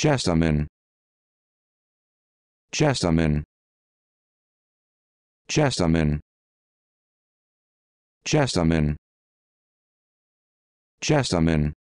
Jessamine Jessamine Jessamine Jessamine Jessamine